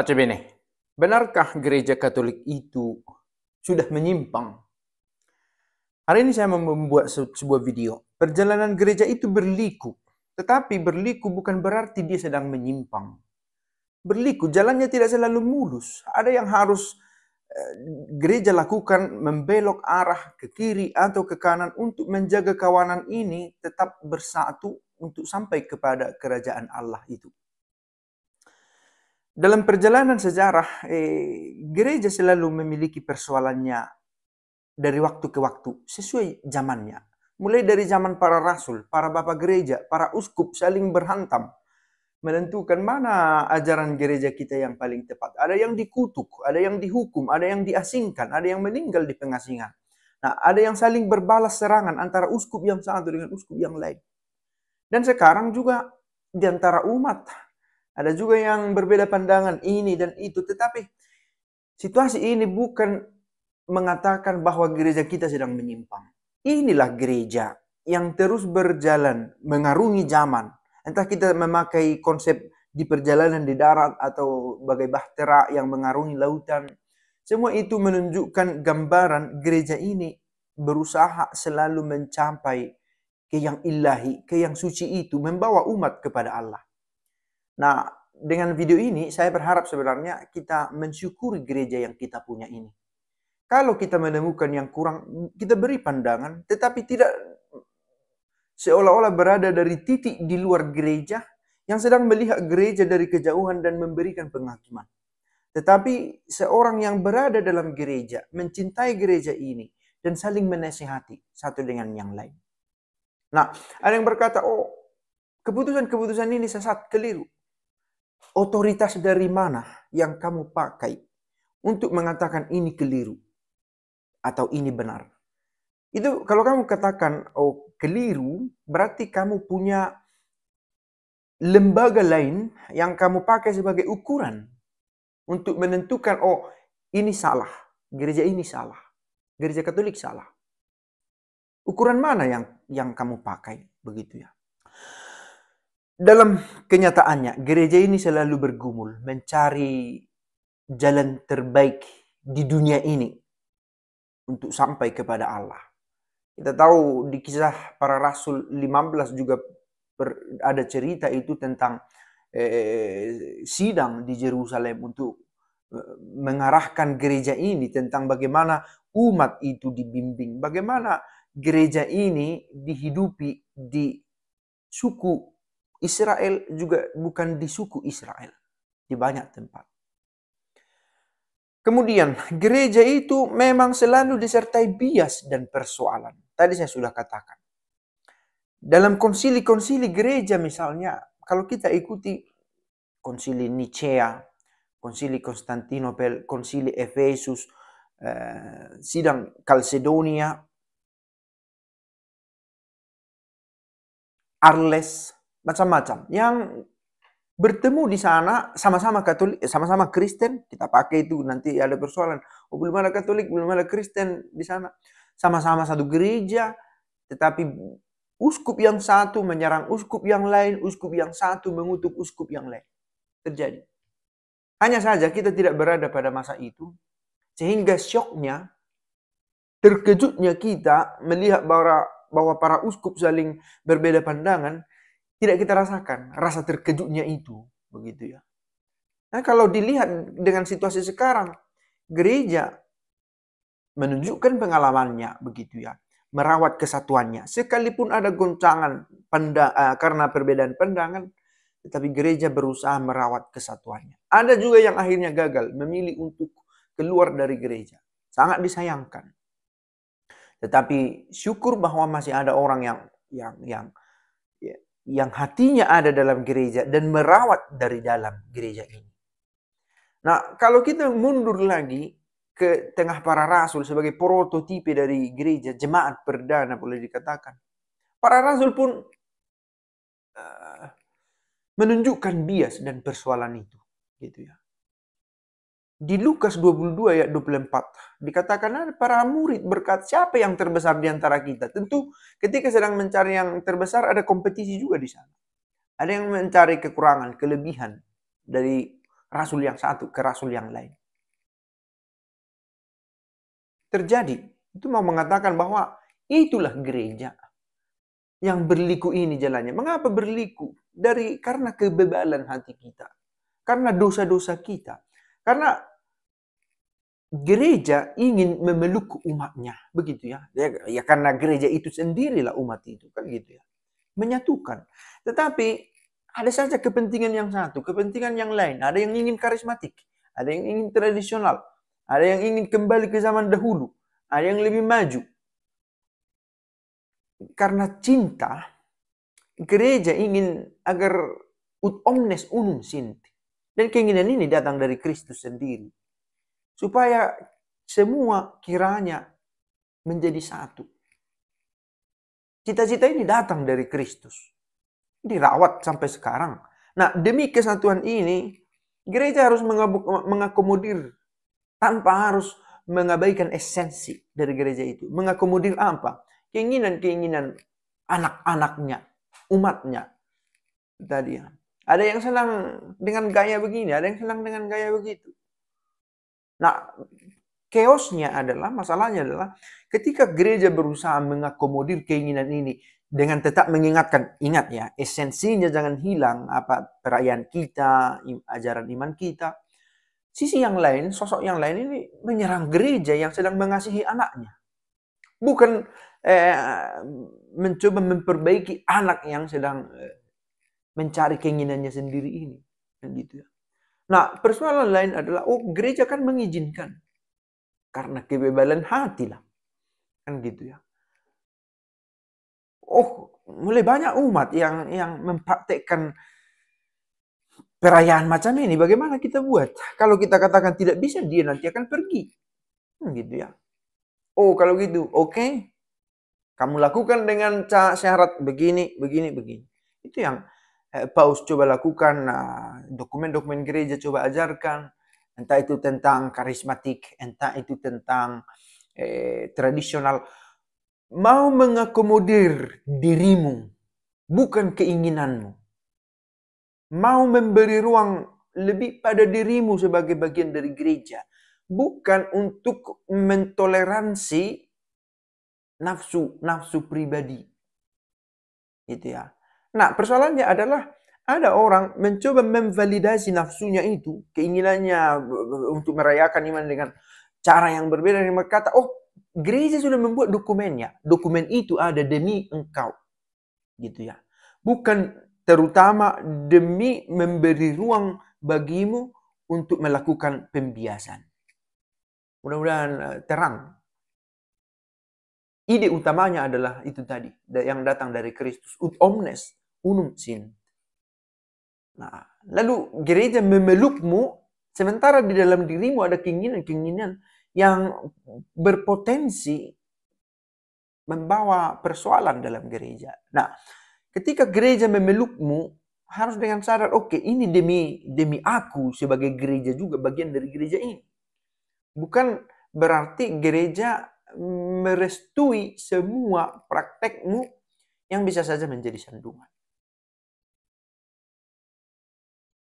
Pak Cebene, benarkah gereja Katolik itu sudah menyimpang? Hari ini saya membuat sebuah video. Perjalanan gereja itu berliku, tetapi berliku bukan berarti dia sedang menyimpang. Berliku, jalannya tidak selalu mulus. Ada yang harus eh, gereja lakukan membelok arah ke kiri atau ke kanan untuk menjaga kawanan ini tetap bersatu untuk sampai kepada kerajaan Allah itu. Dalam perjalanan sejarah, eh, gereja selalu memiliki persoalannya dari waktu ke waktu sesuai zamannya. Mulai dari zaman para rasul, para bapak gereja, para uskup saling berhantam menentukan mana ajaran gereja kita yang paling tepat. Ada yang dikutuk, ada yang dihukum, ada yang diasingkan, ada yang meninggal di pengasingan. Nah, ada yang saling berbalas serangan antara uskup yang satu dengan uskup yang lain. Dan sekarang juga di antara umat ada juga yang berbeda pandangan ini dan itu. Tetapi situasi ini bukan mengatakan bahwa gereja kita sedang menyimpang. Inilah gereja yang terus berjalan, mengarungi zaman. Entah kita memakai konsep di perjalanan di darat atau bagai bahtera yang mengarungi lautan. Semua itu menunjukkan gambaran gereja ini berusaha selalu mencapai ke yang ilahi, ke yang suci itu, membawa umat kepada Allah. Nah, dengan video ini saya berharap sebenarnya kita mensyukuri gereja yang kita punya ini. Kalau kita menemukan yang kurang, kita beri pandangan, tetapi tidak seolah-olah berada dari titik di luar gereja yang sedang melihat gereja dari kejauhan dan memberikan penghakiman. Tetapi seorang yang berada dalam gereja, mencintai gereja ini, dan saling menasihati satu dengan yang lain. Nah, ada yang berkata, oh keputusan-keputusan ini sesat, keliru. Otoritas dari mana yang kamu pakai untuk mengatakan ini keliru atau ini benar? Itu kalau kamu katakan oh keliru, berarti kamu punya lembaga lain yang kamu pakai sebagai ukuran untuk menentukan oh ini salah, gereja ini salah, gereja Katolik salah. Ukuran mana yang yang kamu pakai begitu ya? dalam kenyataannya gereja ini selalu bergumul mencari jalan terbaik di dunia ini untuk sampai kepada Allah. Kita tahu di kisah para rasul 15 juga ber, ada cerita itu tentang eh, sidang di Jerusalem untuk eh, mengarahkan gereja ini tentang bagaimana umat itu dibimbing, bagaimana gereja ini dihidupi di suku Israel juga bukan di suku Israel, di banyak tempat. Kemudian, gereja itu memang selalu disertai bias dan persoalan. Tadi saya sudah katakan. Dalam konsili-konsili gereja misalnya, kalau kita ikuti konsili Nicea, konsili Konstantinopel, konsili Efesus, eh, sidang Kalsedonia, Arles, macam-macam yang bertemu di sana sama-sama Katolik, sama-sama Kristen, kita pakai itu nanti ada persoalan. Oh, belum ada Katolik, belum ada Kristen di sana. Sama-sama satu gereja, tetapi uskup yang satu menyerang uskup yang lain, uskup yang satu mengutuk uskup yang lain. Terjadi. Hanya saja kita tidak berada pada masa itu, sehingga syoknya, terkejutnya kita melihat bahwa, bahwa para uskup saling berbeda pandangan, tidak kita rasakan rasa terkejutnya itu begitu ya nah kalau dilihat dengan situasi sekarang gereja menunjukkan pengalamannya begitu ya merawat kesatuannya sekalipun ada goncangan pendang, uh, eh, karena perbedaan pandangan tetapi gereja berusaha merawat kesatuannya ada juga yang akhirnya gagal memilih untuk keluar dari gereja sangat disayangkan tetapi syukur bahwa masih ada orang yang yang yang yang hatinya ada dalam gereja dan merawat dari dalam gereja ini. Nah, kalau kita mundur lagi ke tengah para rasul sebagai prototipe dari gereja jemaat perdana boleh dikatakan. Para rasul pun uh, menunjukkan bias dan persoalan itu, gitu ya di Lukas 22 ayat 24 dikatakan para murid berkat siapa yang terbesar di antara kita. Tentu ketika sedang mencari yang terbesar ada kompetisi juga di sana. Ada yang mencari kekurangan, kelebihan dari rasul yang satu ke rasul yang lain. Terjadi. Itu mau mengatakan bahwa itulah gereja yang berliku ini jalannya. Mengapa berliku? Dari karena kebebalan hati kita. Karena dosa-dosa kita. Karena gereja ingin memeluk umatnya begitu ya. ya ya, karena gereja itu sendirilah umat itu kan gitu ya menyatukan tetapi ada saja kepentingan yang satu kepentingan yang lain ada yang ingin karismatik ada yang ingin tradisional ada yang ingin kembali ke zaman dahulu ada yang lebih maju karena cinta gereja ingin agar ut omnes unum sint dan keinginan ini datang dari Kristus sendiri Supaya semua kiranya menjadi satu. Cita-cita ini datang dari Kristus. Dirawat sampai sekarang. Nah, demi kesatuan ini, gereja harus mengakomodir tanpa harus mengabaikan esensi dari gereja itu. Mengakomodir apa? Keinginan-keinginan anak-anaknya, umatnya. Tadi Ada yang senang dengan gaya begini, ada yang senang dengan gaya begitu. Nah, keosnya adalah, masalahnya adalah ketika gereja berusaha mengakomodir keinginan ini dengan tetap mengingatkan, ingat ya, esensinya jangan hilang apa perayaan kita, ajaran iman kita. Sisi yang lain, sosok yang lain ini menyerang gereja yang sedang mengasihi anaknya. Bukan eh, mencoba memperbaiki anak yang sedang eh, mencari keinginannya sendiri ini. Kan gitu ya. Nah, persoalan lain adalah, oh gereja kan mengizinkan. Karena kebebalan hati lah. Kan gitu ya. Oh, mulai banyak umat yang yang mempraktekkan perayaan macam ini. Bagaimana kita buat? Kalau kita katakan tidak bisa, dia nanti akan pergi. Hmm, gitu ya. Oh, kalau gitu, oke. Okay. Kamu lakukan dengan syarat begini, begini, begini. Itu yang Eh, paus coba lakukan eh, dokumen-dokumen gereja coba ajarkan entah itu tentang karismatik entah itu tentang eh, tradisional mau mengakomodir dirimu bukan keinginanmu mau memberi ruang lebih pada dirimu sebagai bagian dari gereja bukan untuk mentoleransi nafsu nafsu pribadi gitu ya Nah, persoalannya adalah ada orang mencoba memvalidasi nafsunya itu, keinginannya untuk merayakan iman dengan cara yang berbeda dengan berkata, oh gereja sudah membuat dokumennya, dokumen itu ada demi engkau, gitu ya. Bukan terutama demi memberi ruang bagimu untuk melakukan pembiasan. Mudah-mudahan eh, terang. Ide utamanya adalah itu tadi, yang datang dari Kristus, ut omnes, unum sin. Nah, lalu gereja memelukmu sementara di dalam dirimu ada keinginan-keinginan yang berpotensi membawa persoalan dalam gereja. Nah, ketika gereja memelukmu harus dengan sadar, oke, okay, ini demi demi aku sebagai gereja juga bagian dari gereja ini. Bukan berarti gereja merestui semua praktekmu yang bisa saja menjadi sandungan.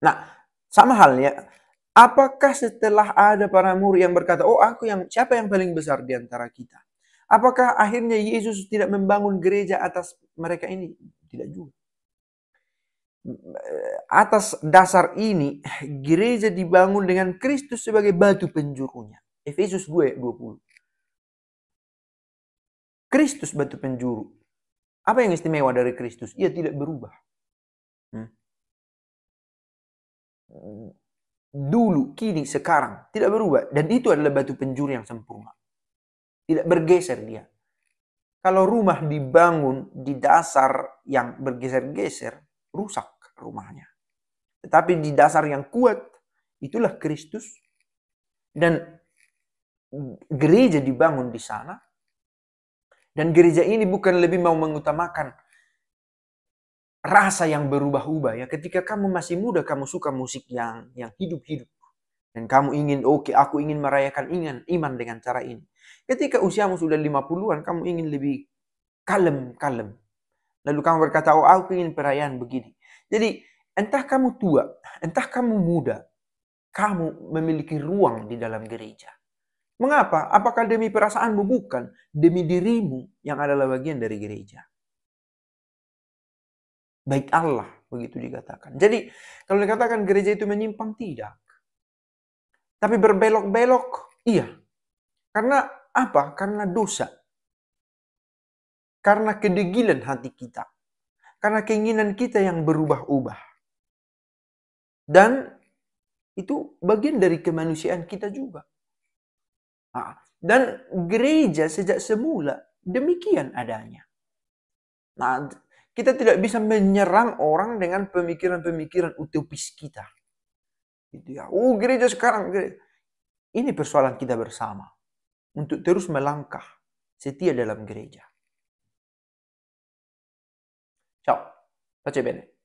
Nah, sama halnya, apakah setelah ada para murid yang berkata, "Oh, aku yang siapa yang paling besar di antara kita?" Apakah akhirnya Yesus tidak membangun gereja atas mereka ini? Tidak juga. Atas dasar ini, gereja dibangun dengan Kristus sebagai batu penjurunya. Efesus gue 20. Kristus batu penjuru. Apa yang istimewa dari Kristus? Ia tidak berubah. Eh, dulu, kini, sekarang tidak berubah dan itu adalah batu penjuru yang sempurna. Tidak bergeser dia. Kalau rumah dibangun di dasar yang bergeser-geser, rusak rumahnya. Tetapi di dasar yang kuat, itulah Kristus. Dan gereja dibangun di sana. Dan gereja ini bukan lebih mau mengutamakan rasa yang berubah-ubah ya. Ketika kamu masih muda kamu suka musik yang yang hidup-hidup dan kamu ingin oke okay, aku ingin merayakan ingin iman dengan cara ini. Ketika usiamu sudah 50-an kamu ingin lebih kalem-kalem. Lalu kamu berkata oh aku ingin perayaan begini. Jadi entah kamu tua, entah kamu muda, kamu memiliki ruang di dalam gereja. Mengapa? Apakah demi perasaanmu? Bukan. Demi dirimu yang adalah bagian dari gereja bait Allah begitu dikatakan. Jadi kalau dikatakan gereja itu menyimpang tidak. Tapi berbelok-belok iya. Karena apa? Karena dosa. Karena kedegilan hati kita. Karena keinginan kita yang berubah-ubah. Dan itu bagian dari kemanusiaan kita juga. dan gereja sejak semula demikian adanya. Nah, kita tidak bisa menyerang orang dengan pemikiran-pemikiran utopis kita. Gitu ya. Oh, gereja sekarang. Gereja. Ini persoalan kita bersama. Untuk terus melangkah setia dalam gereja. Ciao. Pace bene.